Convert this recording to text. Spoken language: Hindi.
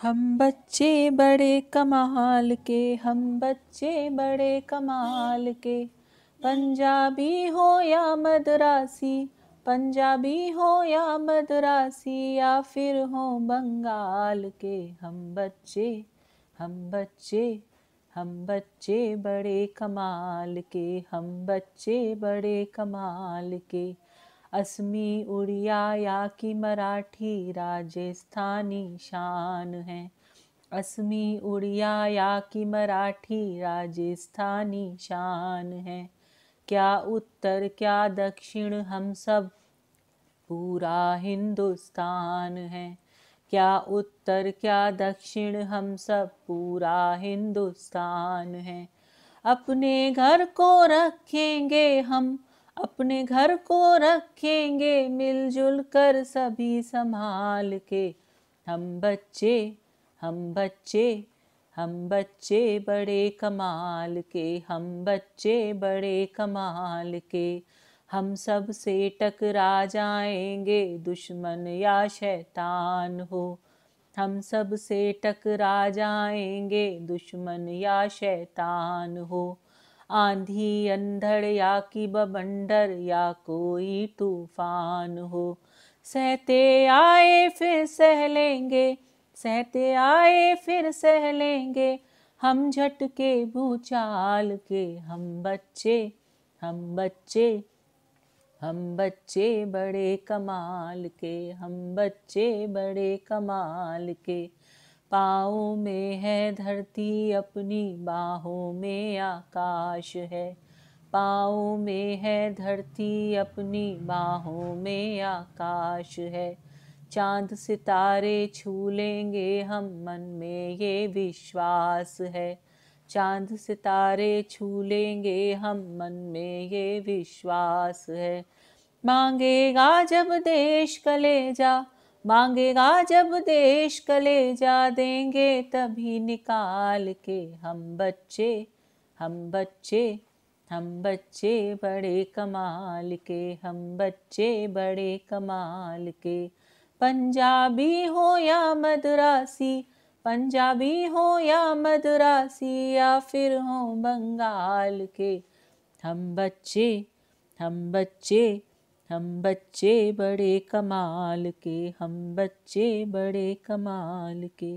हम बच्चे बड़े कमाल के हम बच्चे बड़े कमाल के पंजाबी हो या मदरासी पंजाबी हो या मदरासी या फिर हो बंगाल के हम बच्चे हम बच्चे हम बच्चे बड़े कमाल के हम बच्चे बड़े कमाल के असमी उड़िया या की मराठी राजस्थानी शान है असमी उड़िया या की मराठी राजस्थानी शान है क्या उत्तर क्या दक्षिण हम सब पूरा हिंदुस्तान है क्या उत्तर क्या दक्षिण हम सब पूरा हिंदुस्तान है अपने घर को रखेंगे हम अपने घर को रखेंगे मिलजुल कर सभी संभाल के हम बच्चे हम बच्चे हम बच्चे बड़े कमाल के हम बच्चे बड़े कमाल के हम सब से टकरा जाएंगे दुश्मन या शैतान हो हम सब से टकरा जाएंगे दुश्मन या शैतान हो आंधी अंधड़ या कि बबंडर या कोई तूफान हो सहते आए फिर सह लेंगे सहते आए फिर सह लेंगे हम झटके भूचाल के हम बच्चे हम बच्चे हम बच्चे बड़े कमाल के हम बच्चे बड़े कमाल के पाओ में है धरती अपनी बाहों में आकाश है पाओ में है धरती अपनी बाहों में आकाश है चांद सितारे छू लेंगे हम मन में ये विश्वास है चांद सितारे छू लेंगे हम मन में ये विश्वास है मांगेगा जब देश कलेजा मांगेगा जब देश कलेजा देंगे तभी निकाल के हम बच्चे हम बच्चे हम बच्चे बड़े कमाल के हम बच्चे बड़े कमाल के पंजाबी हो या मदरासी पंजाबी हो या मदरासी या फिर हो बंगाल के हम बच्चे हम बच्चे हम बच्चे बड़े कमाल के हम बच्चे बड़े कमाल के